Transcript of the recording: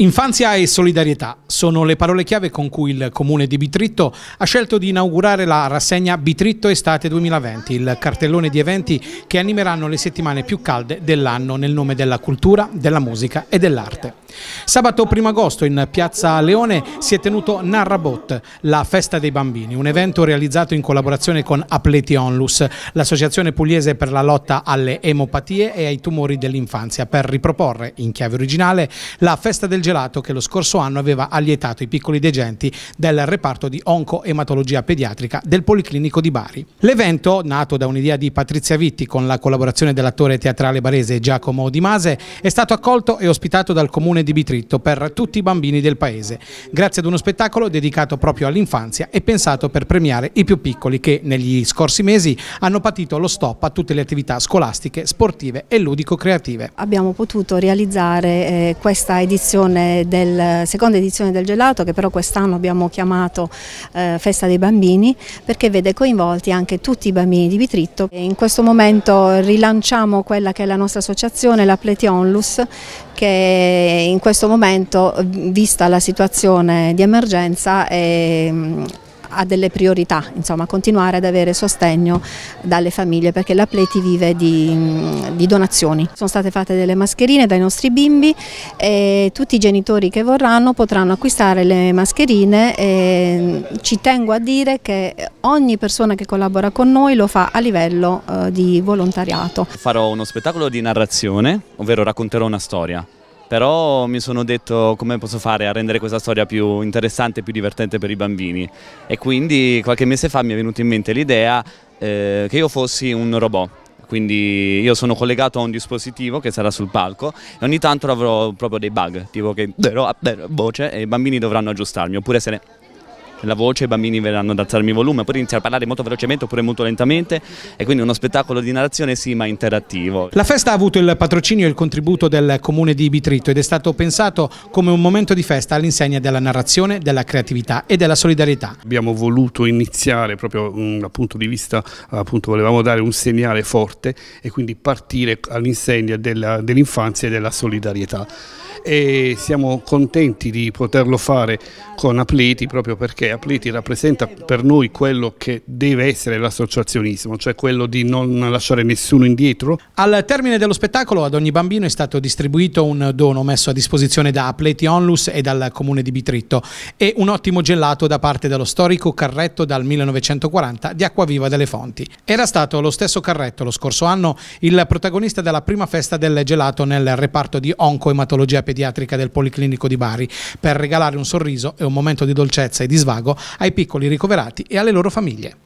Infanzia e solidarietà sono le parole chiave con cui il comune di Bitritto ha scelto di inaugurare la rassegna Bitritto Estate 2020, il cartellone di eventi che animeranno le settimane più calde dell'anno nel nome della cultura, della musica e dell'arte. Sabato 1 agosto in piazza Leone si è tenuto Narrabot, la festa dei bambini, un evento realizzato in collaborazione con Apleti Onlus, l'associazione pugliese per la lotta alle emopatie e ai tumori dell'infanzia, per riproporre in chiave originale la festa del gelato che lo scorso anno aveva allietato i piccoli degenti del reparto di oncoematologia pediatrica del Policlinico di Bari. L'evento, nato da un'idea di Patrizia Vitti con la collaborazione dell'attore teatrale barese Giacomo Di Mase, è stato accolto e ospitato dal comune di di Bitritto per tutti i bambini del paese, grazie ad uno spettacolo dedicato proprio all'infanzia e pensato per premiare i più piccoli che negli scorsi mesi hanno patito lo stop a tutte le attività scolastiche, sportive e ludico-creative. Abbiamo potuto realizzare eh, questa edizione del, seconda edizione del gelato che però quest'anno abbiamo chiamato eh, Festa dei Bambini perché vede coinvolti anche tutti i bambini di Bitritto. In questo momento rilanciamo quella che è la nostra associazione, la Onlus, che in questo momento, vista la situazione di emergenza, è ha delle priorità, insomma, continuare ad avere sostegno dalle famiglie perché la Pleti vive di, di donazioni. Sono state fatte delle mascherine dai nostri bimbi e tutti i genitori che vorranno potranno acquistare le mascherine e ci tengo a dire che ogni persona che collabora con noi lo fa a livello eh, di volontariato. Farò uno spettacolo di narrazione, ovvero racconterò una storia però mi sono detto come posso fare a rendere questa storia più interessante e più divertente per i bambini e quindi qualche mese fa mi è venuta in mente l'idea eh, che io fossi un robot quindi io sono collegato a un dispositivo che sarà sul palco e ogni tanto avrò proprio dei bug, tipo che darò voce e i bambini dovranno aggiustarmi oppure se ne la voce, i bambini verranno ad alzarmi il volume, oppure iniziare a parlare molto velocemente oppure molto lentamente e quindi uno spettacolo di narrazione sì ma interattivo. La festa ha avuto il patrocinio e il contributo del comune di Bitrito ed è stato pensato come un momento di festa all'insegna della narrazione, della creatività e della solidarietà. Abbiamo voluto iniziare proprio mm, dal punto di vista, appunto volevamo dare un segnale forte e quindi partire all'insegna dell'infanzia dell e della solidarietà e siamo contenti di poterlo fare con Apleti proprio perché Apleti rappresenta per noi quello che deve essere l'associazionismo, cioè quello di non lasciare nessuno indietro. Al termine dello spettacolo ad ogni bambino è stato distribuito un dono messo a disposizione da Apleti Onlus e dal comune di Bitritto e un ottimo gelato da parte dello storico carretto dal 1940 di Acquaviva delle Fonti. Era stato lo stesso carretto lo scorso anno il protagonista della prima festa del gelato nel reparto di oncoematologia pediatrica pediatrica del Policlinico di Bari per regalare un sorriso e un momento di dolcezza e di svago ai piccoli ricoverati e alle loro famiglie.